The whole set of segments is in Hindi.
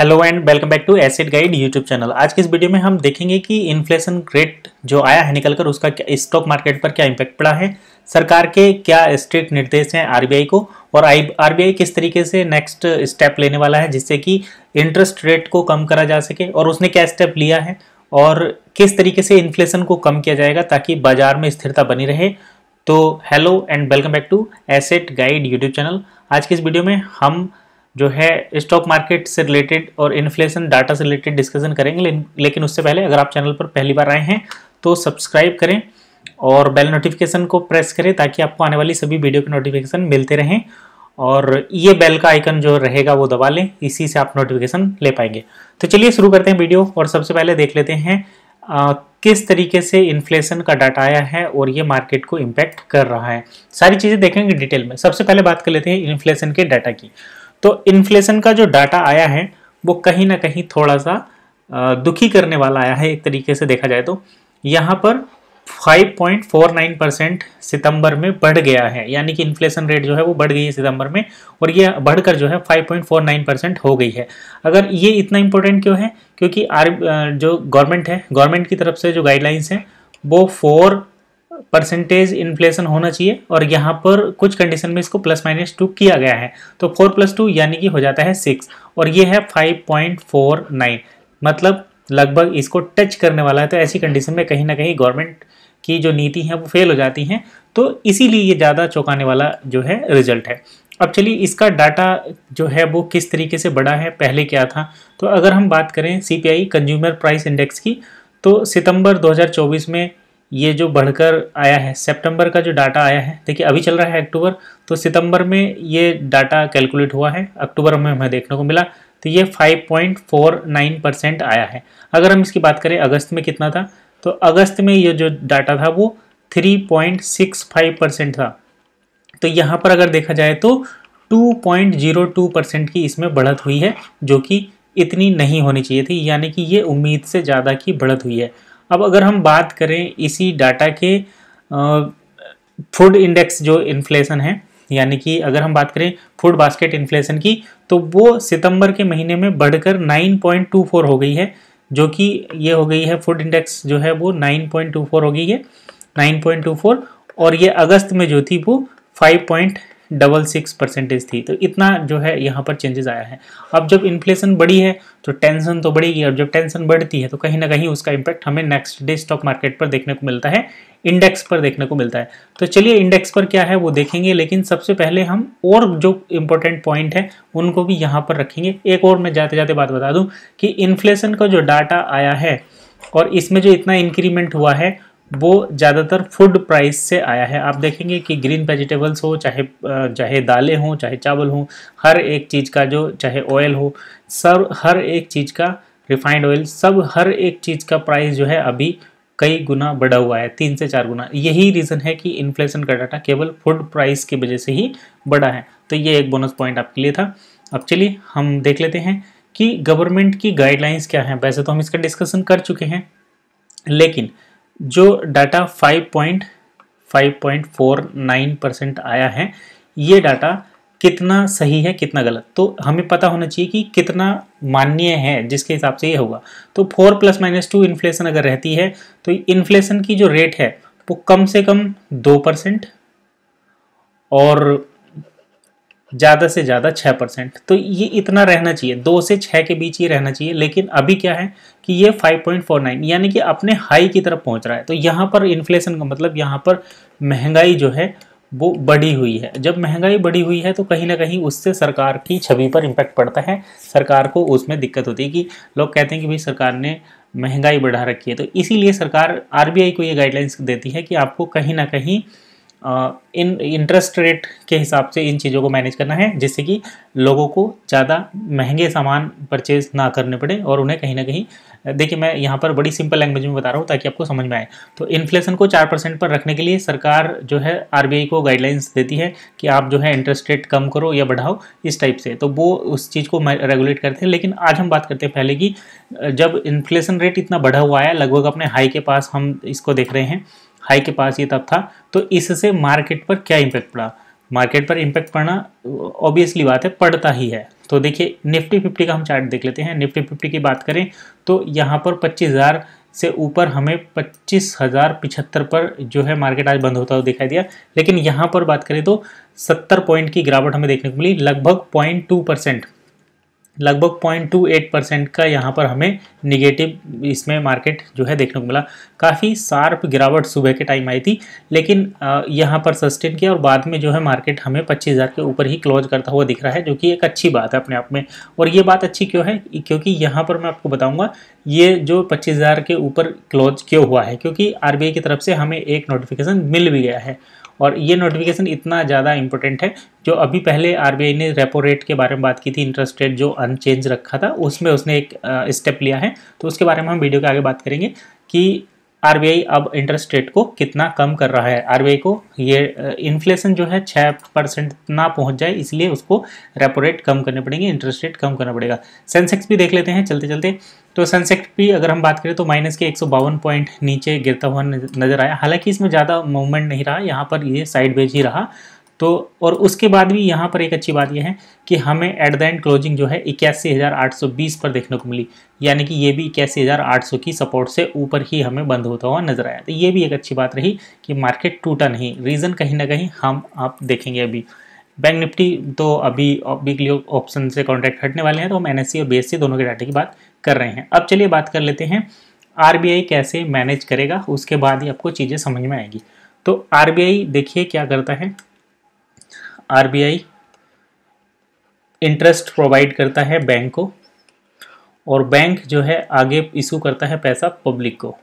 hello and welcome back to asset guide YouTube channel आज के इस वीडियो में हम देखेंगे कि इन्फ्लेशन रेट जो आया है निकलकर उसका स्टॉक मार्केट पर क्या इम्पैक्ट पड़ा है सरकार के क्या स्ट्रिक्ट निर्देश हैं आरबीआई को और आरबीआई किस तरीके से नेक्स्ट स्टेप लेने वाला है जिससे कि इंटरेस्ट रेट को कम करा जा सके और उसने क्या स्टेप लिया है और किस तरीके से इन्फ्लेशन को कम किया जाएगा ताकि बाजार में स्थिरता बनी रहे तो hello and welcome back to asset guide YouTube channel आज के इस वीडियो में हम जो है स्टॉक मार्केट से रिलेटेड और इन्फ्लेशन डाटा से रिलेटेड डिस्कशन करेंगे ले, लेकिन उससे पहले अगर आप चैनल पर पहली बार आए हैं तो सब्सक्राइब करें और बेल नोटिफिकेशन को प्रेस करें ताकि आपको आने वाली सभी वीडियो के नोटिफिकेशन मिलते रहें और ये बेल का आइकन जो रहेगा वो दबा लें इसी से आप नोटिफिकेशन ले पाएंगे तो चलिए शुरू करते हैं वीडियो और सबसे पहले देख लेते हैं आ, किस तरीके से इन्फ्लेशन का डाटा आया है और ये मार्केट को इम्पैक्ट कर रहा है सारी चीज़ें देखेंगे डिटेल में सबसे पहले बात कर लेते हैं इन्फ्लेशन के डाटा की तो इन्फ्लेशन का जो डाटा आया है वो कहीं ना कहीं थोड़ा सा दुखी करने वाला आया है एक तरीके से देखा जाए तो यहाँ पर 5.49 परसेंट सितंबर में बढ़ गया है यानी कि इन्फ्लेशन रेट जो है वो बढ़ गई है सितंबर में और ये बढ़कर जो है 5.49 परसेंट हो गई है अगर ये इतना इम्पोर्टेंट क्यों है क्योंकि आर जो गवर्नमेंट है गवर्नमेंट की तरफ से जो गाइडलाइंस हैं वो फोर परसेंटेज इन्फ्लेशन होना चाहिए और यहाँ पर कुछ कंडीशन में इसको प्लस माइनस टू किया गया है तो फोर प्लस टू यानी कि हो जाता है सिक्स और ये है फाइव पॉइंट फोर नाइन मतलब लगभग इसको टच करने वाला है तो ऐसी कंडीशन में कहीं ना कहीं गवर्नमेंट की जो नीति है वो फेल हो जाती हैं तो इसीलिए ये ज़्यादा चौंकाने वाला जो है रिजल्ट है अब चलिए इसका डाटा जो है वो किस तरीके से बढ़ा है पहले क्या था तो अगर हम बात करें सी कंज्यूमर प्राइस इंडेक्स की तो सितंबर 2024 में ये जो बढ़कर आया है सितंबर का जो डाटा आया है देखिए अभी चल रहा है अक्टूबर तो सितंबर में ये डाटा कैलकुलेट हुआ है अक्टूबर में हमें देखने को मिला तो ये 5.49 परसेंट आया है अगर हम इसकी बात करें अगस्त में कितना था तो अगस्त में ये जो डाटा था वो 3.65 परसेंट था तो यहाँ पर अगर देखा जाए तो टू परसेंट की इसमें बढ़त हुई है जो कि इतनी नहीं होनी चाहिए थी यानी कि ये उम्मीद से ज़्यादा की बढ़त हुई है अब अगर हम बात करें इसी डाटा के फूड इंडेक्स जो इन्फ्लेशन है यानी कि अगर हम बात करें फूड बास्केट इन्फ्लेशन की तो वो सितंबर के महीने में बढ़कर 9.24 हो गई है जो कि ये हो गई है फूड इंडेक्स जो है वो 9.24 हो गई है 9.24 और ये अगस्त में जो थी वो डबल सिक्स परसेंटेज थी तो इतना जो है यहाँ पर चेंजेस आया है अब जब इन्फ्लेशन बढ़ी है तो टेंशन तो बढ़ेगी और जब टेंशन बढ़ती है तो कहीं ना कहीं उसका इम्पैक्ट हमें नेक्स्ट डे स्टॉक मार्केट पर देखने को मिलता है इंडेक्स पर देखने को मिलता है तो चलिए इंडेक्स पर क्या है वो देखेंगे लेकिन सबसे पहले हम और जो इम्पोर्टेंट पॉइंट है उनको भी यहाँ पर रखेंगे एक और मैं जाते जाते बात बता दूँ कि इन्फ्लेशन का जो डाटा आया है और इसमें जो इतना इंक्रीमेंट हुआ है वो ज़्यादातर फूड प्राइस से आया है आप देखेंगे कि ग्रीन वेजिटेबल्स हो चाहे चाहे दालें हों चाहे चावल हों हर एक चीज़ का जो चाहे ऑयल हो सब हर एक चीज़ का रिफाइंड ऑयल सब हर एक चीज़ का प्राइस जो है अभी कई गुना बढ़ा हुआ है तीन से चार गुना यही रीज़न है कि इन्फ्लेशन का डाटा केवल फूड प्राइस की वजह से ही बढ़ा है तो ये एक बोनस पॉइंट आपके लिए था अब चलिए हम देख लेते हैं कि गवर्नमेंट की गाइडलाइंस क्या हैं वैसे तो हम इसका डिस्कशन कर चुके हैं लेकिन जो डाटा 5.5.49 परसेंट आया है ये डाटा कितना सही है कितना गलत तो हमें पता होना चाहिए कि कितना मान्य है जिसके हिसाब से ये होगा तो four plus minus two inflation अगर रहती है तो इन्फ्लेशन की जो रेट है वो कम से कम दो परसेंट और ज़्यादा से ज़्यादा छः परसेंट तो ये इतना रहना चाहिए दो से छः के बीच ये रहना चाहिए लेकिन अभी क्या है कि ये 5.49 यानी कि अपने हाई की तरफ पहुंच रहा है तो यहाँ पर इन्फ्लेशन का मतलब यहाँ पर महंगाई जो है वो बढ़ी हुई है जब महंगाई बढ़ी हुई है तो कहीं ना कहीं उससे सरकार की छवि पर इम्पैक्ट पड़ता है सरकार को उसमें दिक्कत होती है कि लोग कहते हैं कि भाई सरकार ने महंगाई बढ़ा रखी है तो इसीलिए सरकार आरबीआई को ये गाइडलाइंस देती है कि आपको कहीं ना कहीं इन इंटरेस्ट रेट के हिसाब से इन चीज़ों को मैनेज करना है जिससे कि लोगों को ज़्यादा महंगे सामान परचेज ना करने पड़े और उन्हें कहीं ना कहीं देखिए मैं यहाँ पर बड़ी सिंपल लैंग्वेज में बता रहा हूँ ताकि आपको समझ में आए तो इन्फ्लेशन को चार परसेंट पर रखने के लिए सरकार जो है आर को गाइडलाइंस देती है कि आप जो है इंटरेस्ट रेट कम करो या बढ़ाओ इस टाइप से तो वो उस चीज़ को रेगुलेट करते हैं लेकिन आज हम बात करते हैं पहले की जब इन्फ्लेशन रेट इतना बढ़ा हुआ है लगभग अपने हाई के पास हम इसको देख रहे हैं हाई के पास ये तब था तो इससे मार्केट पर क्या इम्पैक्ट पड़ा मार्केट पर इम्पैक्ट पड़ना ऑब्वियसली बात है पड़ता ही है तो देखिए निफ्टी फिफ्टी का हम चार्ट देख लेते हैं निफ्टी फिफ्टी की बात करें तो यहाँ पर पच्चीस हज़ार से ऊपर हमें पच्चीस हज़ार पिछहत्तर पर जो है मार्केट आज बंद होता हुआ दिखाई दिया लेकिन यहाँ पर बात करें तो सत्तर पॉइंट की गिरावट हमें देखने को मिली लगभग पॉइंट टू परसेंट लगभग 0.28 परसेंट का यहाँ पर हमें निगेटिव इसमें मार्केट जो है देखने को मिला काफ़ी शार्प गिरावट सुबह के टाइम आई थी लेकिन यहाँ पर सस्टेन किया और बाद में जो है मार्केट हमें 25000 के ऊपर ही क्लोज करता हुआ दिख रहा है जो कि एक अच्छी बात है अपने आप में और ये बात अच्छी क्यों है क्योंकि यहाँ पर मैं आपको बताऊँगा ये जो पच्चीस के ऊपर क्लोज क्यों हुआ है क्योंकि आर की तरफ से हमें एक नोटिफिकेशन मिल भी गया है और ये नोटिफिकेशन इतना ज़्यादा इंपॉर्टेंट है जो अभी पहले आरबीआई ने रेपो रेट के बारे में बात की थी इंटरेस्ट रेट जो अनचेंज रखा था उसमें उसने एक स्टेप लिया है तो उसके बारे में हम वीडियो के आगे बात करेंगे कि आरबीआई अब इंटरेस्ट रेट को कितना कम कर रहा है आरबीआई को ये इन्फ्लेशन जो है छः परसेंट ना पहुंच जाए इसलिए उसको रेपो रेट कम करने पड़ेंगे इंटरेस्ट रेट कम करना पड़ेगा सेंसेक्स भी देख लेते हैं चलते चलते तो सनसेक्ट भी अगर हम बात करें तो माइनस के एक पॉइंट नीचे गिरता हुआ नज़र आया हालांकि इसमें ज़्यादा मूवमेंट नहीं रहा यहाँ पर ये साइड वेज ही रहा तो और उसके बाद भी यहाँ पर एक अच्छी बात यह है कि हमें एट द एंड क्लोजिंग जो है इक्यासी हज़ार आठ सौ बीस पर देखने को मिली यानी कि ये भी इक्यासी हज़ार आठ सौ की सपोर्ट से ऊपर ही हमें बंद होता हुआ नजर आया तो ये भी एक अच्छी बात रही कि मार्केट टूटा नहीं रीज़न कहीं ना कहीं हम आप देखेंगे अभी बैंक निफ्टी तो अभी वीकली ऑप्शन से कॉन्ट्रैक्ट हटने वाले हैं तो हम एन e और बी e दोनों के डाटे की बात कर रहे हैं अब चलिए बात कर लेते हैं आर कैसे मैनेज करेगा उसके बाद ही आपको चीज़ें समझ में आएगी तो आर देखिए क्या करता है आर इंटरेस्ट प्रोवाइड करता है बैंक को और बैंक जो है आगे इशू करता है पैसा पब्लिक को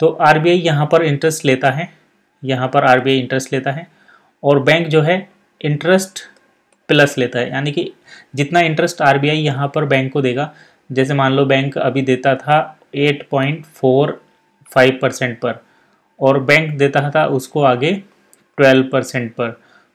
तो आर बी यहाँ पर इंटरेस्ट लेता है यहाँ पर आर बी आई इंटरेस्ट लेता है और बैंक जो है इंटरेस्ट प्लस लेता है यानी कि जितना इंटरेस्ट आर बी यहाँ पर बैंक को देगा जैसे मान लो बैंक अभी देता था 8.45 परसेंट पर और बैंक देता था उसको आगे 12 परसेंट पर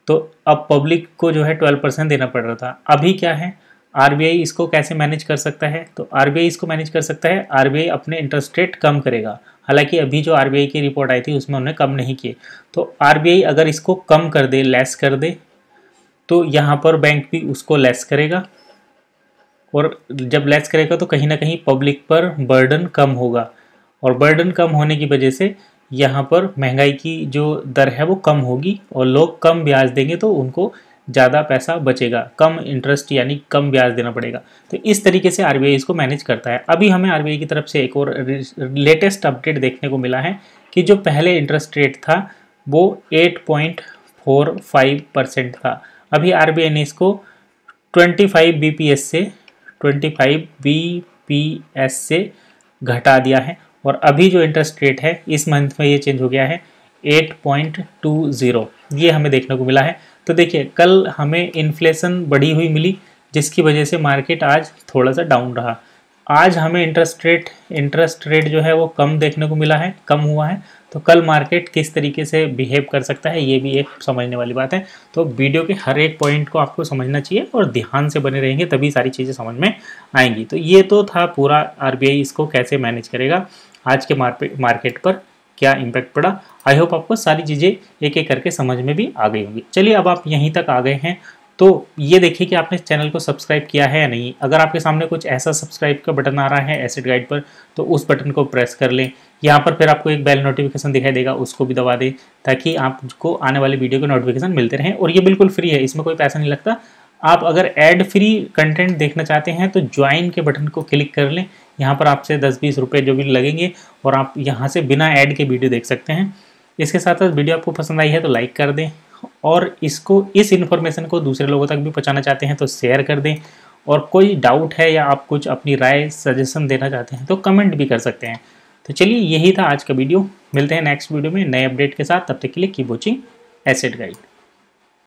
तो अब पब्लिक को जो है 12 परसेंट देना पड़ रहा था अभी क्या है आरबीआई इसको कैसे मैनेज कर सकता है तो आरबीआई इसको मैनेज कर सकता है आरबीआई अपने इंटरेस्ट रेट कम करेगा हालांकि अभी जो आरबीआई की रिपोर्ट आई थी उसमें उन्होंने कम नहीं किए तो आरबीआई अगर इसको कम कर दे लेस कर दे तो यहाँ पर बैंक भी उसको लेस करेगा और जब लेस करेगा तो कहीं ना कहीं पब्लिक पर बर्डन कम होगा और बर्डन कम होने की वजह से यहाँ पर महंगाई की जो दर है वो कम होगी और लोग कम ब्याज देंगे तो उनको ज़्यादा पैसा बचेगा कम इंटरेस्ट यानी कम ब्याज देना पड़ेगा तो इस तरीके से आर इसको मैनेज करता है अभी हमें आर की तरफ से एक और लेटेस्ट अपडेट देखने को मिला है कि जो पहले इंटरेस्ट रेट था वो 8.45 परसेंट था अभी आर ने इसको 25 बी से 25 बीपीएस से घटा दिया है और अभी जो इंटरेस्ट रेट है इस मंथ में ये चेंज हो गया है 8.20 ये हमें देखने को मिला है तो देखिए कल हमें इन्फ्लेशन बढ़ी हुई मिली जिसकी वजह से मार्केट आज थोड़ा सा डाउन रहा आज हमें इंटरेस्ट रेट इंटरेस्ट रेट जो है वो कम देखने को मिला है कम हुआ है तो कल मार्केट किस तरीके से बिहेव कर सकता है ये भी एक समझने वाली बात है तो वीडियो के हर एक पॉइंट को आपको समझना चाहिए और ध्यान से बने रहेंगे तभी सारी चीज़ें समझ में आएंगी तो ये तो था पूरा आर इसको कैसे मैनेज करेगा आज के मार्केट मार्केट पर क्या इम्पैक्ट पड़ा आई होप आपको सारी चीज़ें एक एक करके समझ में भी आ गई होंगी चलिए अब आप यहीं तक आ गए हैं तो ये देखिए कि आपने चैनल को सब्सक्राइब किया है या नहीं अगर आपके सामने कुछ ऐसा सब्सक्राइब का बटन आ रहा है एसिड गाइड पर तो उस बटन को प्रेस कर लें यहाँ पर फिर आपको एक बेल नोटिफिकेशन दिखाई देगा उसको भी दबा दें ताकि आपको आने वाले वीडियो के नोटिफिकेशन मिलते रहें और ये बिल्कुल फ्री है इसमें कोई पैसा नहीं लगता आप अगर एड फ्री कंटेंट देखना चाहते हैं तो ज्वाइन के बटन को क्लिक कर लें यहाँ पर आपसे दस बीस रुपये जो भी लगेंगे और आप यहाँ से बिना ऐड के वीडियो देख सकते हैं इसके साथ साथ वीडियो आपको पसंद आई है तो लाइक कर दें और इसको इस इन्फॉर्मेशन को दूसरे लोगों तक भी पहुँचाना चाहते हैं तो शेयर कर दें और कोई डाउट है या आप कुछ अपनी राय सजेशन देना चाहते हैं तो कमेंट भी कर सकते हैं तो चलिए यही था आज का वीडियो मिलते हैं नेक्स्ट वीडियो में नए अपडेट के साथ तब तक के लिए की वॉचिंग एसेट गाइड